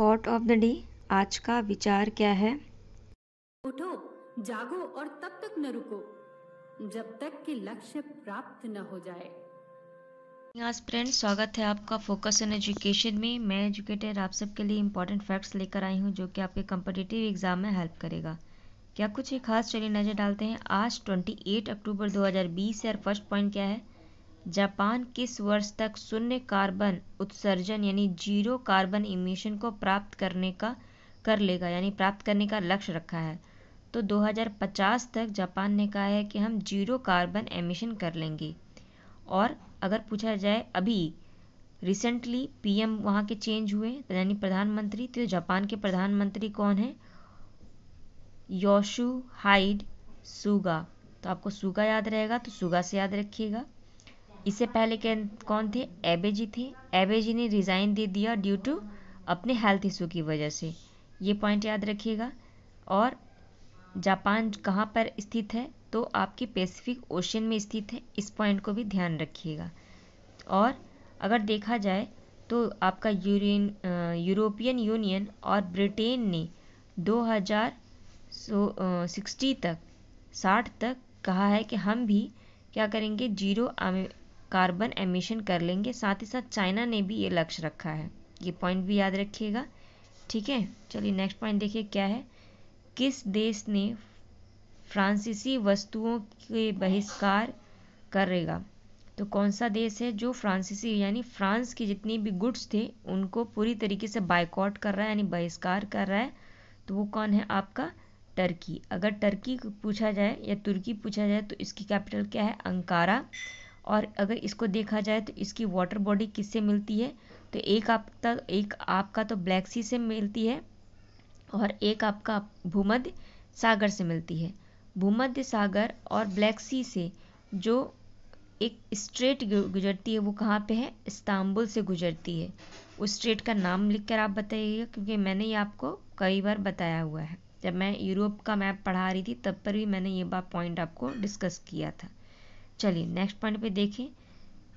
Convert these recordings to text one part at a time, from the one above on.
thought of the day आज का विचार क्या है उठो जागो और तब तक न रुको जब तक कि लक्ष्य प्राप्त न हो जाए आज फ्रेंड्स स्वागत है आपका फोकस इन एजुकेशन में मैं एजुकेटर आप सबके लिए इम्पॉर्टेंट फैक्ट्स लेकर आई हूँ जो कि आपके कम्पिटिटिव एग्जाम में हेल्प करेगा क्या कुछ ये खास चलिए नज़र डालते हैं आज 28 अक्टूबर 2020 हज़ार बीस फर्स्ट पॉइंट क्या है जापान किस वर्ष तक शून्य कार्बन उत्सर्जन यानी जीरो कार्बन इमिशन को प्राप्त करने का कर लेगा यानी प्राप्त करने का लक्ष्य रखा है तो 2050 तक जापान ने कहा है कि हम जीरो कार्बन एमिशन कर लेंगे और अगर पूछा जाए अभी रिसेंटली पीएम वहाँ के चेंज हुए तो यानी प्रधानमंत्री तो जापान के प्रधानमंत्री कौन है योशु हाइड सुगा तो आपको सुगा याद रहेगा तो सुगा से याद रखिएगा इससे पहले कौन थे एबेजी थे जी ने रिज़ाइन दे दिया ड्यू टू अपने हेल्थ इशू की वजह से ये पॉइंट याद रखिएगा और जापान कहाँ पर स्थित है तो आपके पैसिफिक ओशन में स्थित है इस पॉइंट को भी ध्यान रखिएगा और अगर देखा जाए तो आपका यूरिन यूरोपियन यूनियन और ब्रिटेन ने 2060 तक 60 तक कहा है कि हम भी क्या करेंगे जीरो कार्बन एमिशन कर लेंगे साथ ही साथ चाइना ने भी ये लक्ष्य रखा है ये पॉइंट भी याद रखिएगा ठीक है चलिए नेक्स्ट पॉइंट देखिए क्या है किस देश ने फ्रांसीसी वस्तुओं के बहिष्कार करेगा तो कौन सा देश है जो फ्रांसीसी यानी फ्रांस की जितनी भी गुड्स थे उनको पूरी तरीके से बाइकआउट कर रहा है यानी बहिष्कार कर रहा है तो वो कौन है आपका टर्की अगर टर्की पूछा जाए या तुर्की पूछा जाए तो इसकी कैपिटल क्या है अंकारा और अगर इसको देखा जाए तो इसकी वाटर बॉडी किससे मिलती है तो एक आपका एक आपका तो ब्लैक सी से मिलती है और एक आपका भूमध्य सागर से मिलती है भूमध्य सागर और ब्लैक सी से जो एक स्ट्रेट गुजरती है वो कहाँ पे है इस्तांबुल से गुजरती है उस स्ट्रेट का नाम लिख कर आप बताइएगा क्योंकि मैंने ये आपको कई बार बताया हुआ है जब मैं यूरोप का मैप पढ़ा रही थी तब पर भी मैंने ये बात पॉइंट आपको डिस्कस किया था चलिए नेक्स्ट पॉइंट पे देखें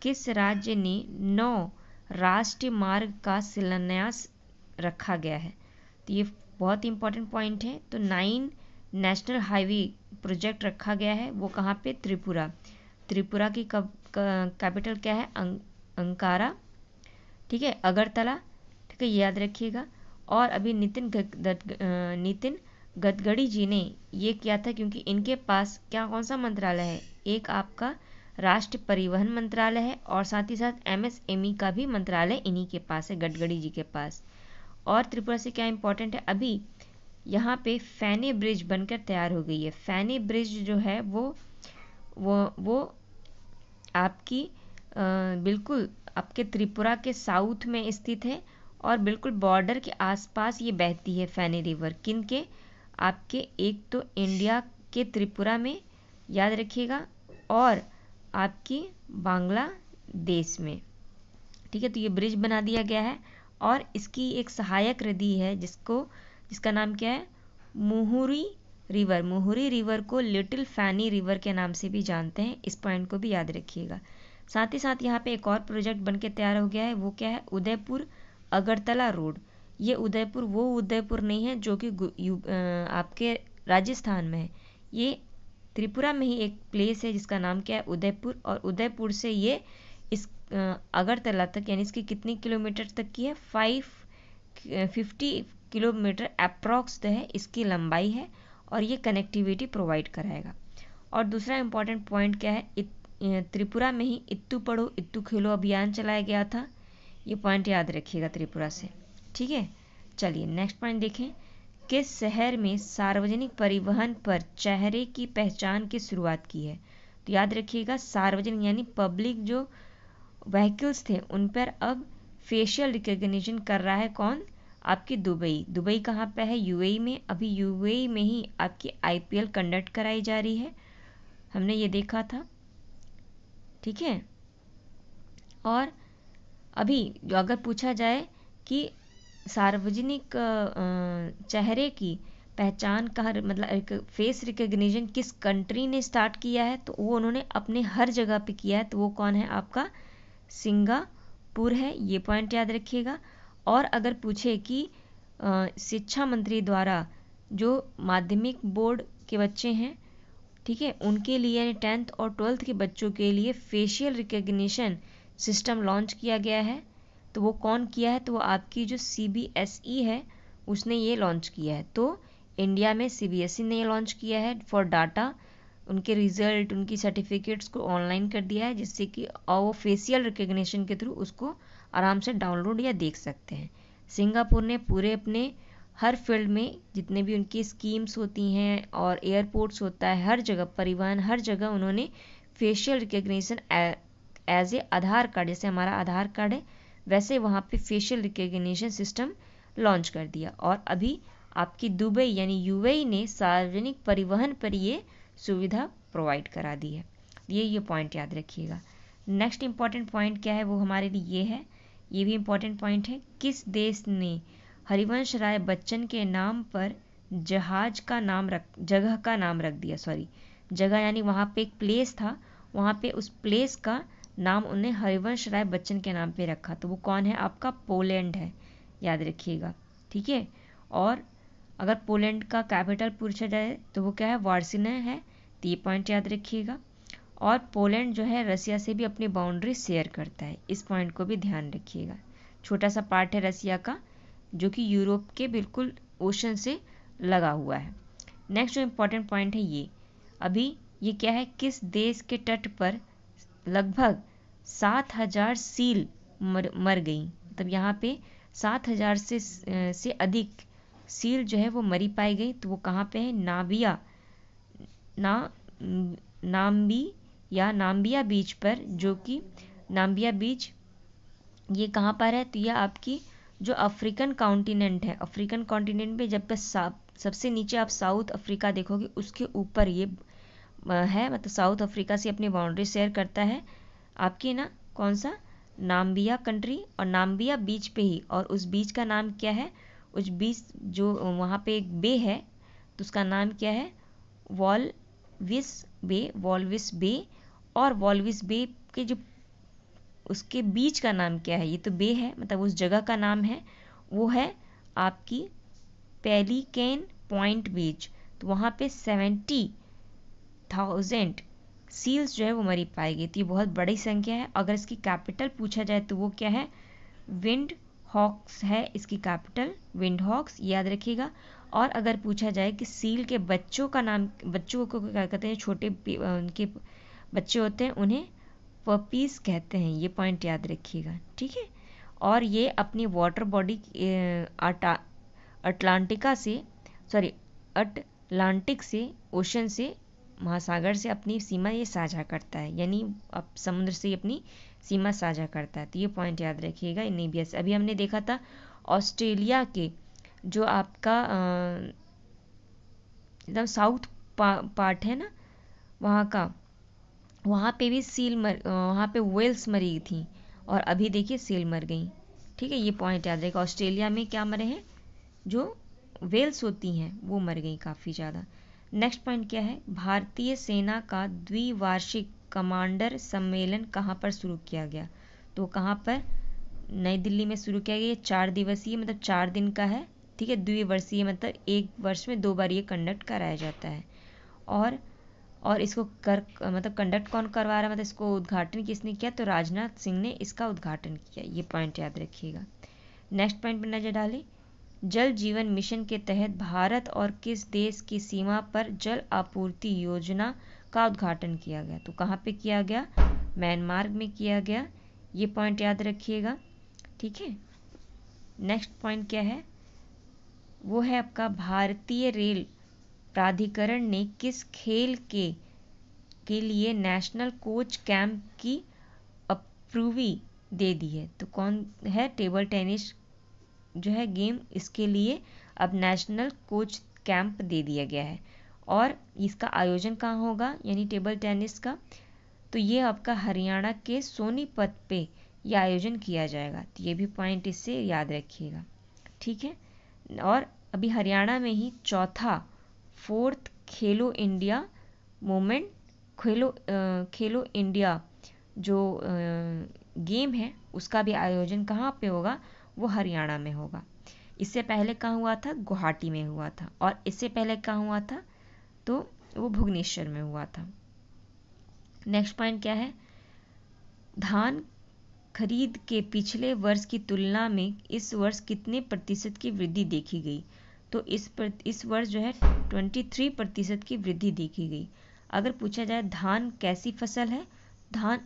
किस राज्य ने नौ राष्ट्रीय मार्ग का शिलान्यास रखा गया है तो ये बहुत इंपॉर्टेंट पॉइंट है तो नाइन नेशनल हाईवे प्रोजेक्ट रखा गया है वो कहाँ पे त्रिपुरा त्रिपुरा की कैपिटल क्या है अंग, अंकारा ठीक है अगरतला ठीक है याद रखिएगा और अभी नितिन नितिन गडकरी जी ने ये किया था क्योंकि इनके पास क्या कौन सा मंत्रालय है एक आपका राष्ट्र परिवहन मंत्रालय है और साथ ही साथ एमएसएमई e का भी मंत्रालय इन्हीं के पास है गडगड़ी जी के पास और त्रिपुरा से क्या इम्पोर्टेंट है अभी यहाँ पे फैने ब्रिज बनकर तैयार हो गई है फैने ब्रिज जो है वो वो वो आपकी आ, बिल्कुल आपके त्रिपुरा के साउथ में स्थित है और बिल्कुल बॉर्डर के आसपास ये बहती है फैने रिवर किन के आपके एक तो इंडिया के त्रिपुरा में याद रखिएगा और आपकी बांग्लादेश में ठीक है तो ये ब्रिज बना दिया गया है और इसकी एक सहायक नदी है जिसको जिसका नाम क्या है मुहूरी रिवर मुहूरी रिवर को लिटिल फैनी रिवर के नाम से भी जानते हैं इस पॉइंट को भी याद रखिएगा साथ ही साथ यहाँ पे एक और प्रोजेक्ट बन के तैयार हो गया है वो क्या है उदयपुर अगरतला रोड ये उदयपुर वो उदयपुर नहीं है जो कि आपके राजस्थान में है ये त्रिपुरा में ही एक प्लेस है जिसका नाम क्या है उदयपुर और उदयपुर से ये इस अगरतला तक यानी इसकी कितनी किलोमीटर तक की है फाइव फिफ्टी किलोमीटर अप्रॉक्स है इसकी लंबाई है और ये कनेक्टिविटी प्रोवाइड कराएगा और दूसरा इम्पॉर्टेंट पॉइंट क्या है त्रिपुरा में ही इत्तू पढ़ो इत्तू खेलो अभियान चलाया गया था ये पॉइंट याद रखिएगा त्रिपुरा से ठीक है चलिए नेक्स्ट पॉइंट देखें किस शहर में सार्वजनिक परिवहन पर चेहरे की पहचान की शुरुआत की है तो याद रखिएगा सार्वजनिक यानी पब्लिक जो व्हीकल्स थे उन पर अब फेशियल रिकॉग्निशन कर रहा है कौन आपकी दुबई दुबई कहाँ पर है यूएई e में अभी यूएई e में ही आपकी आईपीएल कंडक्ट कराई जा रही है हमने ये देखा था ठीक है और अभी जो अगर पूछा जाए कि सार्वजनिक चेहरे की पहचान का मतलब एक फेस रिकग्निशन किस कंट्री ने स्टार्ट किया है तो वो उन्होंने अपने हर जगह पे किया है तो वो कौन है आपका सिंगापुर है ये पॉइंट याद रखिएगा और अगर पूछे कि शिक्षा मंत्री द्वारा जो माध्यमिक बोर्ड के बच्चे हैं ठीक है उनके लिए यानी टेंथ और ट्वेल्थ के बच्चों के लिए फेशियल रिकग्निशन सिस्टम लॉन्च किया गया है तो वो कौन किया है तो वो आपकी जो सी e है उसने ये लॉन्च किया है तो इंडिया में सी e ने ये लॉन्च किया है फॉर डाटा उनके रिजल्ट उनकी सर्टिफिकेट्स को ऑनलाइन कर दिया है जिससे कि और वो फेशियल रिकग्निशन के थ्रू उसको आराम से डाउनलोड या देख सकते हैं सिंगापुर ने पूरे अपने हर फील्ड में जितने भी उनकी स्कीम्स होती हैं और एयरपोर्ट्स होता है हर जगह परिवहन हर जगह उन्होंने facial recognition as a Aadhaar card जैसे हमारा आधार कार्ड है वैसे वहाँ पे फेशियल रिकग्निशन सिस्टम लॉन्च कर दिया और अभी आपकी दुबई यानी यूएई e ने सार्वजनिक परिवहन पर ये सुविधा प्रोवाइड करा दी है ये ये पॉइंट याद रखिएगा नेक्स्ट इम्पॉर्टेंट पॉइंट क्या है वो हमारे लिए ये है ये भी इम्पॉर्टेंट पॉइंट है किस देश ने हरिवंश राय बच्चन के नाम पर जहाज का नाम रख जगह का नाम रख दिया सॉरी जगह यानी वहाँ पे एक प्लेस था वहाँ पे उस प्लेस का नाम उन्हें हरिवंश राय बच्चन के नाम पे रखा तो वो कौन है आपका पोलैंड है याद रखिएगा ठीक है और अगर पोलैंड का कैपिटल पूछा जाए तो वो क्या है वार्सिना है तो ये पॉइंट याद रखिएगा और पोलैंड जो है रसिया से भी अपनी बाउंड्री शेयर करता है इस पॉइंट को भी ध्यान रखिएगा छोटा सा पार्ट है रसिया का जो कि यूरोप के बिल्कुल ओशन से लगा हुआ है नेक्स्ट जो इम्पोर्टेंट पॉइंट है ये अभी ये क्या है किस देश के तट पर लगभग सात हज़ार सील मर मर गई मतलब यहाँ पे सात हज़ार से से अधिक सील जो है वो मरी पाई गई तो वो कहाँ पे है नाबिया ना नाम्बी या नाम्बिया बीच पर जो कि नाम्बिया बीच ये कहाँ पर है तो यह आपकी जो अफ्रीकन कॉन्टिनेंट है अफ्रीकन कॉन्टिनेंट में जब तक सबसे नीचे आप साउथ अफ्रीका देखोगे उसके ऊपर ये है मतलब साउथ अफ्रीका से अपनी बाउंड्री शेयर करता है आपकी ना कौन सा नाम्बिया कंट्री और नाम्बिया बीच पे ही और उस बीच का नाम क्या है उस बीच जो वहाँ पे एक बे है तो उसका नाम क्या है वॉलविस बे वॉलविस बे और वॉलविस बे के जो उसके बीच का नाम क्या है ये तो बे है मतलब उस जगह का नाम है वो है आपकी पेलीकेन पॉइंट बीच तो वहाँ पे सेवेंटी थाउजेंड सील्स जो है वो मरी पाई गई तो ये बहुत बड़ी संख्या है अगर इसकी कैपिटल पूछा जाए तो वो क्या है विंड हॉक्स है इसकी कैपिटल विंड हॉक्स याद रखिएगा और अगर पूछा जाए कि सील के बच्चों का नाम बच्चों को क्या कहते हैं छोटे उनके बच्चे होते हैं उन्हें पपीस कहते हैं ये पॉइंट याद रखिएगा ठीक है और ये अपनी वाटर बॉडी अटलांटिका से सॉरी अटलांटिक से ओशन से महासागर से अपनी सीमा ये साझा करता है यानी अब समुद्र से अपनी सीमा साझा करता है तो ये पॉइंट याद रखिएगा इनेबियस अभी हमने देखा था ऑस्ट्रेलिया के जो आपका एकदम साउथ पा, पार्ट है ना वहाँ का वहाँ पे भी सील मर वहाँ पे वेल्स मरी थी और अभी देखिए सील मर गई ठीक है ये पॉइंट याद रहेगा ऑस्ट्रेलिया में क्या मरे हैं जो वेल्स होती हैं वो मर गई काफ़ी ज़्यादा नेक्स्ट पॉइंट क्या है भारतीय सेना का द्विवार्षिक कमांडर सम्मेलन कहाँ पर शुरू किया गया तो कहाँ पर नई दिल्ली में शुरू किया गया ये चार दिवसीय मतलब चार दिन का है ठीक है द्विवर्षीय मतलब एक वर्ष में दो बार ये कंडक्ट कराया जाता है और और इसको कर मतलब कंडक्ट कौन करवा रहा है मतलब इसको उद्घाटन किसने किया तो राजनाथ सिंह ने इसका उद्घाटन किया ये पॉइंट याद रखिएगा नेक्स्ट पॉइंट पर नज़र डालें जल जीवन मिशन के तहत भारत और किस देश की सीमा पर जल आपूर्ति योजना का उद्घाटन किया गया तो कहाँ पे किया गया म्यांमार में किया गया ये पॉइंट याद रखिएगा ठीक है नेक्स्ट पॉइंट क्या है वो है आपका भारतीय रेल प्राधिकरण ने किस खेल के के लिए नेशनल कोच कैंप की अप्रूवी दे दी है तो कौन है टेबल टेनिस जो है गेम इसके लिए अब नेशनल कोच कैंप दे दिया गया है और इसका आयोजन कहाँ होगा यानी टेबल टेनिस का तो ये आपका हरियाणा के सोनीपत पे यह आयोजन किया जाएगा तो ये भी पॉइंट इससे याद रखिएगा ठीक है और अभी हरियाणा में ही चौथा फोर्थ खेलो इंडिया मोमेंट खेलो आ, खेलो इंडिया जो आ, गेम है उसका भी आयोजन कहाँ पे होगा वो हरियाणा में होगा इससे पहले कहाँ हुआ था गुवाहाटी में हुआ था और इससे पहले कहाँ हुआ था तो वो भुवनेश्वर में हुआ था नेक्स्ट पॉइंट क्या है धान खरीद के पिछले वर्ष की तुलना में इस वर्ष कितने प्रतिशत की वृद्धि देखी गई तो इस पर इस वर्ष जो है 23 प्रतिशत की वृद्धि देखी गई अगर पूछा जाए धान कैसी फसल है धान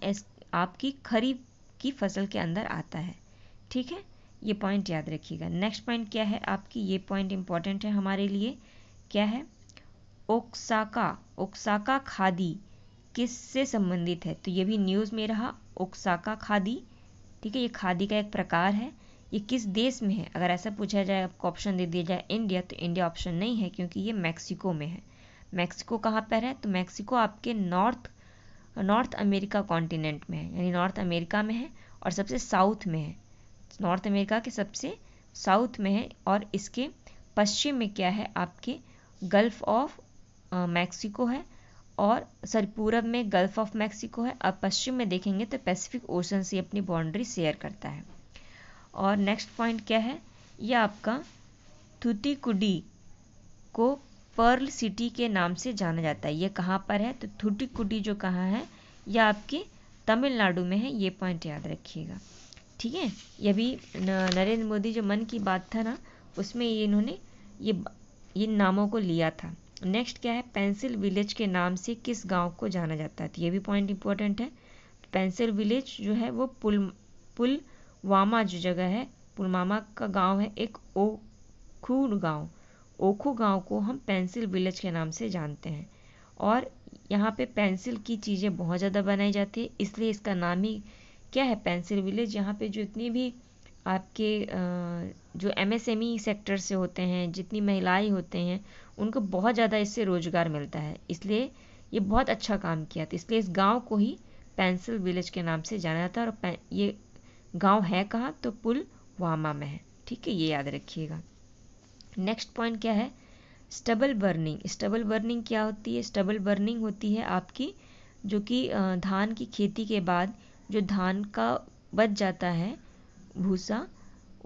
आपकी खरीफ की फसल के अंदर आता है ठीक है ये पॉइंट याद रखिएगा नेक्स्ट पॉइंट क्या है आपकी ये पॉइंट इंपॉर्टेंट है हमारे लिए क्या है ओक्साका ओक्साका खादी किस से संबंधित है तो ये भी न्यूज़ में रहा ओक्साका खादी ठीक है ये खादी का एक प्रकार है ये किस देश में है अगर ऐसा पूछा जाए आपको ऑप्शन दे दिया जाए इंडिया तो इंडिया ऑप्शन नहीं है क्योंकि ये मैक्सिको में है मैक्सिको कहाँ पर है तो मैक्सिको आपके नॉर्थ नॉर्थ अमेरिका कॉन्टिनेंट में है यानी नॉर्थ अमेरिका में है और सबसे साउथ में है नॉर्थ अमेरिका के सबसे साउथ में है और इसके पश्चिम में क्या है आपके गल्फ ऑफ मैक्सिको है और सर पूरब में गल्फ ऑफ मैक्सिको है अब पश्चिम में देखेंगे तो पैसिफिक ओशन से अपनी बाउंड्री शेयर करता है और नेक्स्ट पॉइंट क्या है यह आपका थुतीकुडी को पर्ल सिटी के नाम से जाना जाता है यह कहाँ पर है तो थुटीकुडी जो कहाँ है यह आपके तमिलनाडु में है ये पॉइंट याद रखिएगा ठीक है ये भी नरेंद्र मोदी जो मन की बात था ना उसमें ये इन्होंने ये इन नामों को लिया था नेक्स्ट क्या है पेंसिल विलेज के नाम से किस गांव को जाना जाता है तो ये भी पॉइंट इंपॉर्टेंट है पेंसिल विलेज जो है वो पुल पुलवामा जो जगह है पुलवामा का गांव है एक ओखू गांव ओखू गांव को हम पेंसिल विलेज के नाम से जानते हैं और यहाँ पे पेंसिल की चीज़ें बहुत ज़्यादा बनाई जाती है इसलिए इसका नाम ही क्या है पेंसिल विलेज यहाँ पे जो इतनी भी आपके जो एमएसएमई सेक्टर e से होते हैं जितनी महिलाएं होते हैं उनको बहुत ज़्यादा इससे रोज़गार मिलता है इसलिए ये बहुत अच्छा काम किया था इसलिए इस गांव को ही पेंसिल विलेज के नाम से जाना जाता है और ये गांव है कहाँ तो पुल वामा में है ठीक है ये याद रखिएगा नेक्स्ट पॉइंट क्या है स्टबल बर्निंग स्टबल बर्निंग क्या होती है स्टबल बर्निंग होती है आपकी जो कि धान की खेती के बाद जो धान का बच जाता है भूसा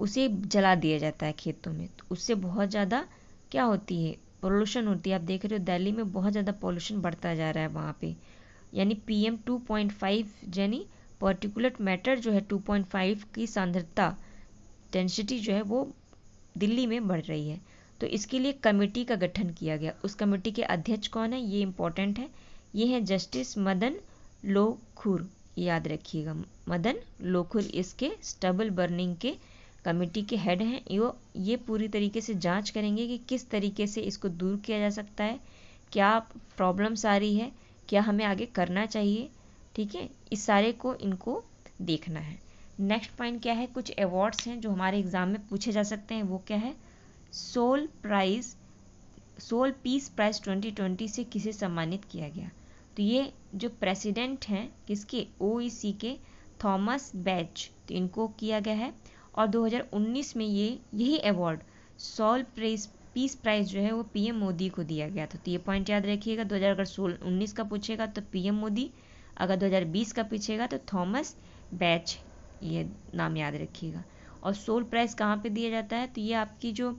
उसे जला दिया जाता है खेतों में तो उससे बहुत ज़्यादा क्या होती है पोल्यूशन होती है आप देख रहे हो दिल्ली में बहुत ज़्यादा पोल्यूशन बढ़ता जा रहा है वहाँ पे यानी P M two point five यानी पर्टिकुलर मैटर जो है टू पॉइंट फाइव की सांद्रता डेंसिटी जो है वो दिल्ली में बढ़ रही है तो इसके लिए कमेटी का गठन किया गया उस कमेटी के अध्यक्ष कौन है ये इम्पोर्टेंट है ये है जस्टिस मदन खुर याद रखिएगा मदन लोखुर इसके स्टबल बर्निंग के कमेटी के हेड हैं यो ये पूरी तरीके से जांच करेंगे कि किस तरीके से इसको दूर किया जा सकता है क्या प्रॉब्लम्स आ रही है क्या हमें आगे करना चाहिए ठीक है इस सारे को इनको देखना है नेक्स्ट पॉइंट क्या है कुछ अवार्ड्स हैं जो हमारे एग्ज़ाम में पूछे जा सकते हैं वो क्या है Seoul prize Seoul peace prize 2020 से किसे सम्मानित किया गया तो ये जो प्रेसिडेंट हैं किसके ओ e के थॉमस बैच तो इनको किया गया है और 2019 में ये यही award Seoul press peace prize जो है वो पीएम मोदी को दिया गया था तो ये पॉइंट याद रखिएगा दो हज़ार अगर सोलह उन्नीस का पूछेगा तो पीएम मोदी अगर 2020 का पूछेगा तो थॉमस बैच ये नाम याद रखिएगा और सोल प्राइज कहाँ पे दिया जाता है तो ये आपकी जो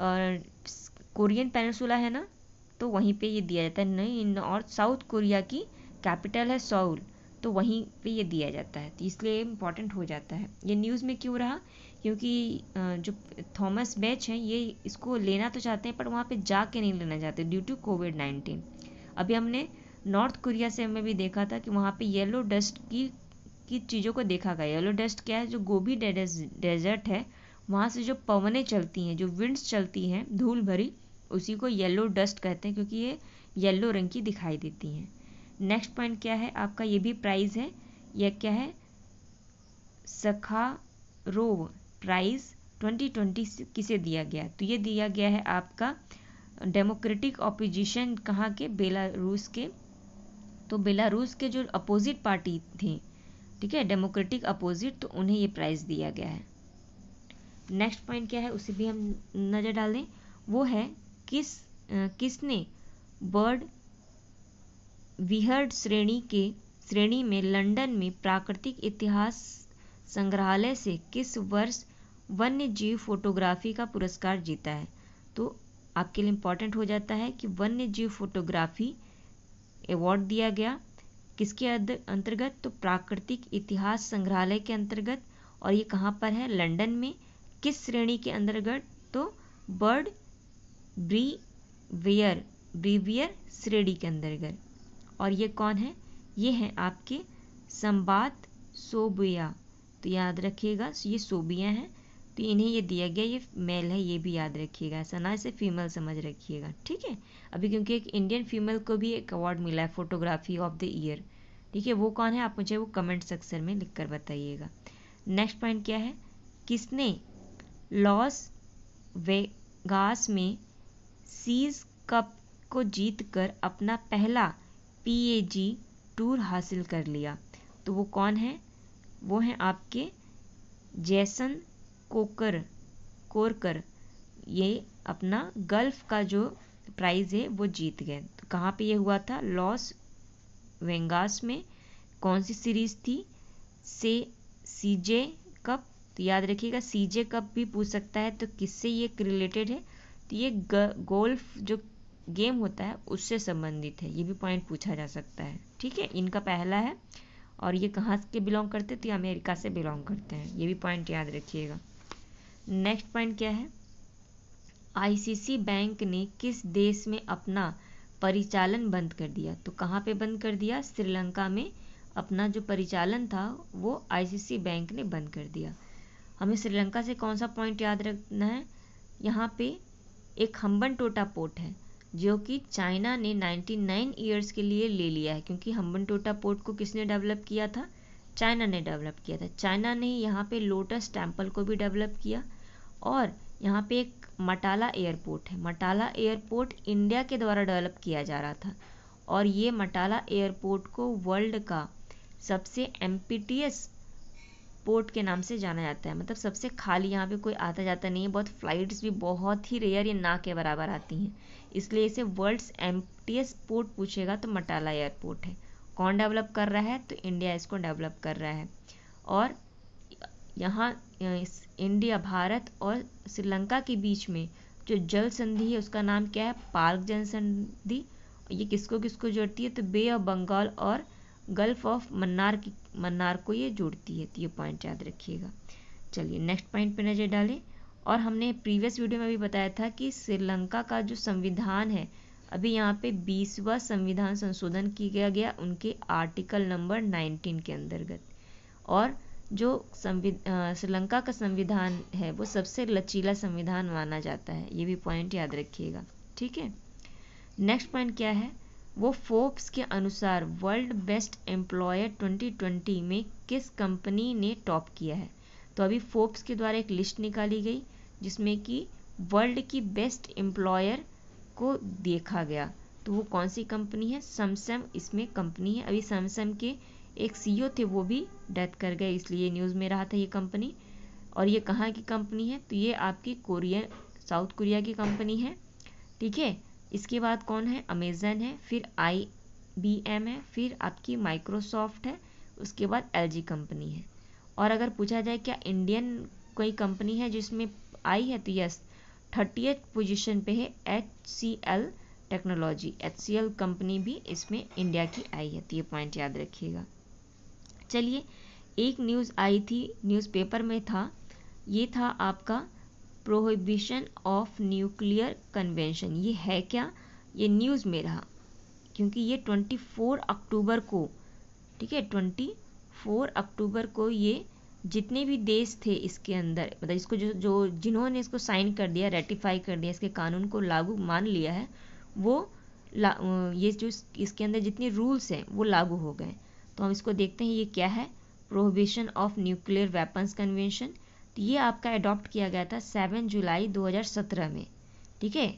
कोरियन पेनसुला है ना तो वहीं पे ये दिया जाता है नहीं नॉर्थ साउथ कोरिया की कैपिटल है सोल तो वहीं पे ये दिया जाता है तो इसलिए इम्पॉर्टेंट हो जाता है ये न्यूज़ में क्यों रहा क्योंकि जो थॉमस बैच हैं ये इसको लेना तो चाहते हैं पर वहाँ पे जा के नहीं लेना चाहते ड्यू टू कोविड नाइन्टीन अभी हमने नॉर्थ कोरिया से हमें भी देखा था कि वहाँ पे येलो डस्ट की की चीज़ों को देखा गया येलो डस्ट क्या है जो गोभी डेजर्ट है वहाँ से जो पवनें चलती हैं जो विंड्स चलती हैं धूल भरी उसी को येलो डस्ट कहते हैं क्योंकि ये येलो रंग की दिखाई देती हैं नेक्स्ट पॉइंट क्या है आपका ये भी प्राइज है यह क्या है सखारोव प्राइज 2020 किसे दिया गया तो ये दिया गया है आपका डेमोक्रेटिक ऑपोजिशन कहाँ के बेलारूस के तो बेलारूस के जो अपोजिट पार्टी थी ठीक है डेमोक्रेटिक अपोजिट तो उन्हें ये प्राइज़ दिया गया है नेक्स्ट पॉइंट क्या है उसे भी हम नज़र डालें वो है किस किसने बर्ड विहर्ड श्रेणी के श्रेणी में लंदन में प्राकृतिक इतिहास संग्रहालय से किस वर्ष वन्य जीव फोटोग्राफी का पुरस्कार जीता है तो आपके लिए इम्पोर्टेंट हो जाता है कि वन्य जीव फोटोग्राफी अवार्ड दिया गया किसके अंतर्गत तो प्राकृतिक इतिहास संग्रहालय के अंतर्गत और ये कहाँ पर है लंदन में किस श्रेणी के अंतर्गत तो बर्ड ब्री वेयर ब्रीवियर श्रेणी के अंतर्गत और ये कौन है ये हैं आपके संवाद सोबिया तो याद रखिएगा ये सोबिया हैं तो इन्हें ये दिया गया ये मेल है ये भी याद रखिएगा ऐसा ना इसे फीमेल समझ रखिएगा ठीक है अभी क्योंकि एक इंडियन फीमेल को भी एक अवार्ड मिला है फोटोग्राफी ऑफ द ईयर ठीक है वो कौन है आप मुझे वो कमेंट सेक्शन में लिख कर बताइएगा नेक्स्ट पॉइंट क्या है किसने लॉस वेगास में सीज़ कप को जीतकर अपना पहला पीएजी टूर हासिल कर लिया तो वो कौन है वो हैं आपके जैसन कोकर कोरकर ये अपना गल्फ का जो प्राइज़ है वो जीत गए तो कहाँ पे ये हुआ था लॉस वेंगास में कौन सी सीरीज़ थी से सीजे कप तो याद रखिएगा सीजे कप भी पूछ सकता है तो किससे ये रिलेटेड है तो ये गोल्फ जो गेम होता है उससे संबंधित है ये भी पॉइंट पूछा जा सकता है ठीक है इनका पहला है और ये कहाँ के बिलोंग करते तो अमेरिका से बिलोंग करते हैं ये भी पॉइंट याद रखिएगा नेक्स्ट पॉइंट क्या है आईसीसी बैंक ने किस देश में अपना परिचालन बंद कर दिया तो कहाँ पे बंद कर दिया श्रीलंका में अपना जो परिचालन था वो आईसीसी बैंक ने बंद कर दिया हमें श्रीलंका से कौन सा पॉइंट याद रखना है यहाँ पे एक हम्बन टोटा पोर्ट है जो कि चाइना ने 99 ईयर्स के लिए ले लिया है क्योंकि हम्बन टोटा पोर्ट को किसने डेवलप किया था चाइना ने डेवलप किया था चाइना ने यहाँ पे लोटस टेम्पल को भी डेवलप किया और यहाँ पे एक मटाला एयरपोर्ट है मटाला एयरपोर्ट इंडिया के द्वारा डेवलप किया जा रहा था और ये मटाला एयरपोर्ट को वर्ल्ड का सबसे एम पोर्ट के नाम से जाना जाता है मतलब सबसे खाली यहाँ पे कोई आता जाता नहीं है बहुत फ्लाइट्स भी बहुत ही रेयर या ना के बराबर आती हैं इसलिए इसे वर्ल्ड्स एम्पटीएस पोर्ट पूछेगा तो मटाला एयरपोर्ट है कौन डेवलप कर रहा है तो इंडिया इसको डेवलप कर रहा है और यहाँ इंडिया भारत और श्रीलंका के बीच में जो जल संधि है उसका नाम क्या है पार्क जल संधि ये किसको किसको जोड़ती है तो बे ऑफ बंगाल और गल्फ ऑफ मन्नार की मन्नार को ये जोड़ती है तो ये पॉइंट याद रखिएगा चलिए नेक्स्ट पॉइंट पे नज़र डालें और हमने प्रीवियस वीडियो में भी बताया था कि श्रीलंका का जो संविधान है अभी यहाँ पे बीसवा संविधान संशोधन किया गया उनके आर्टिकल नंबर 19 के अंतर्गत और जो संविधान श्रीलंका का संविधान है वो सबसे लचीला संविधान माना जाता है ये भी पॉइंट याद रखिएगा ठीक है नेक्स्ट पॉइंट क्या है वो फोर्ब्स के अनुसार वर्ल्ड बेस्ट एम्प्लॉयर 2020 में किस कंपनी ने टॉप किया है तो अभी फोर्ब्स के द्वारा एक लिस्ट निकाली गई जिसमें कि वर्ल्ड की बेस्ट एम्प्लॉयर को देखा गया तो वो कौन सी कंपनी है सैमसंग इसमें कंपनी है अभी सैमसंग के एक सीईओ e थे वो भी डेथ कर गए इसलिए न्यूज़ में रहा था ये कंपनी और ये कहाँ की कंपनी है तो ये आपकी कोरियन साउथ कोरिया की कंपनी है ठीक है इसके बाद कौन है अमेज़न है फिर आई बी एम है फिर आपकी माइक्रोसॉफ्ट है उसके बाद एल जी कंपनी है और अगर पूछा जाए क्या इंडियन कोई कंपनी है जिसमें आई है तो यस थर्टी पोजीशन पे है H C L technology H C L company भी इसमें इंडिया की आई है तो ये पॉइंट याद रखिएगा चलिए एक न्यूज़ आई थी न्यूज़पेपर में था ये था आपका प्रोहिबिशन ऑफ न्यूक्लियर कन्वेंशन ये है क्या ये न्यूज़ में रहा क्योंकि ये 24 अक्टूबर को ठीक है 24 अक्टूबर को ये जितने भी देश थे इसके अंदर मतलब इसको जो जो जिन्होंने इसको साइन कर दिया रेटिफाई कर दिया इसके कानून को लागू मान लिया है वो ये जो इसके अंदर जितने रूल्स हैं वो लागू हो गए तो हम इसको देखते हैं ये क्या है prohibition of nuclear weapons convention ये आपका अडॉप्ट किया गया था सेवन जुलाई 2017 में ठीक है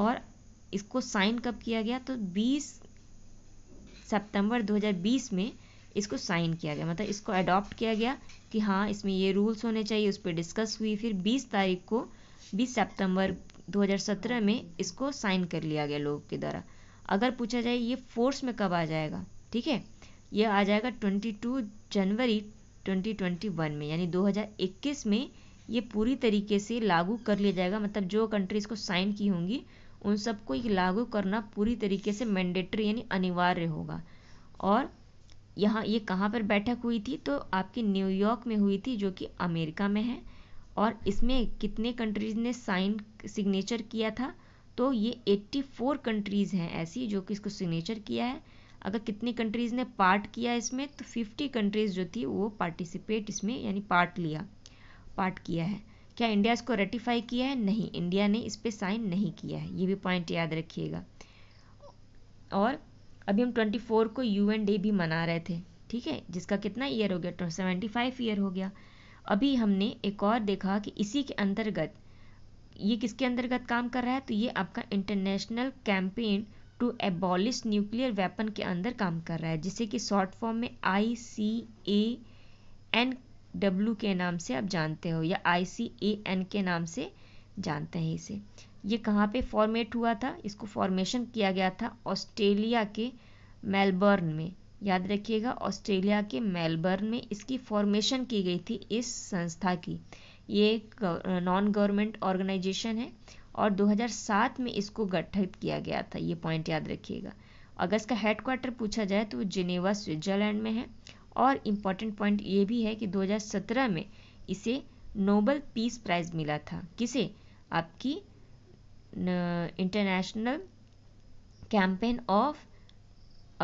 और इसको साइन कब किया गया तो 20 सितंबर 2020 में इसको साइन किया गया मतलब इसको अडॉप्ट किया गया कि हाँ इसमें ये रूल्स होने चाहिए उस पर डिस्कस हुई फिर 20 तारीख को 20 सितंबर 2017 में इसको साइन कर लिया गया लोगों के द्वारा अगर पूछा जाए ये फोर्स में कब आ जाएगा ठीक है यह आ जाएगा 22 जनवरी 2021 में यानी 2021 में ये पूरी तरीके से लागू कर लिया जाएगा मतलब जो कंट्री इसको साइन की होंगी उन सबको ये लागू करना पूरी तरीके से मैंडेटरी यानी अनिवार्य होगा और यहाँ ये कहाँ पर बैठक हुई थी तो आपकी न्यूयॉर्क में हुई थी जो कि अमेरिका में है और इसमें कितने कंट्रीज़ ने साइन सिग्नेचर किया था तो ये 84 कंट्रीज़ हैं ऐसी जो कि इसको सिग्नेचर किया है अगर कितनी कंट्रीज़ ने पार्ट किया इसमें तो फिफ्टी कंट्रीज़ जो थी वो पार्टिसिपेट इसमें यानी पार्ट लिया पार्ट किया है क्या इंडिया इसको रेटिफाई किया है नहीं इंडिया ने इस पर साइन नहीं किया है ये भी पॉइंट याद रखिएगा और अभी हम 24 को यूएन डे भी मना रहे थे ठीक है जिसका कितना ईयर हो गया सेवेंटी फाइव ईयर हो गया अभी हमने एक और देखा कि इसी के अंतर्गत ये किसके अंतर्गत काम कर रहा है तो ये आपका international campaign to abolish nuclear weapon के अंदर काम कर रहा है जिसे कि शॉर्ट फॉर्म में आई सी ए एन डब्ल्यू के नाम से आप जानते हो या आई सी ए एन के नाम से जानते हैं इसे ये कहाँ पे फॉर्मेट हुआ था इसको फॉर्मेशन किया गया था ऑस्ट्रेलिया के मेलबर्न में याद रखिएगा ऑस्ट्रेलिया के मेलबर्न में इसकी फॉर्मेशन की गई थी इस संस्था की ये एक नॉन गवर्नमेंट ऑर्गेनाइजेशन है और 2007 में इसको गठित किया गया था ये पॉइंट याद रखिएगा अगस्त का हेडक्वार्टर पूछा जाए तो जिनेवा स्विट्जरलैंड में है और इम्पॉर्टेंट पॉइंट ये भी है कि 2017 में इसे नोबल पीस प्राइज मिला था किसे आपकी international campaign of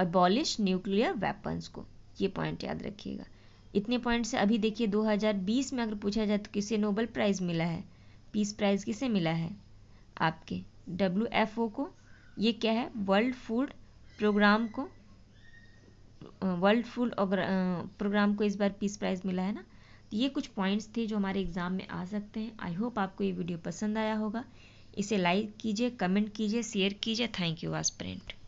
abolish nuclear weapons को ये पॉइंट याद रखिएगा इतने पॉइंट से अभी देखिए 2020 में अगर पूछा जाए तो किसे नोबल प्राइज़ मिला है पीस प्राइज़ किसे मिला है आपके डब्ल्यू एफ ओ को ये क्या है वर्ल्ड फूड प्रोग्राम को वर्ल्ड फूड प्रोग्राम को इस बार पीस प्राइज़ मिला है ना तो ये कुछ पॉइंट्स थे जो हमारे एग्ज़ाम में आ सकते हैं आई होप आपको ये वीडियो पसंद आया होगा इसे लाइक कीजिए कमेंट कीजिए शेयर कीजिए थैंक यू प्रिंट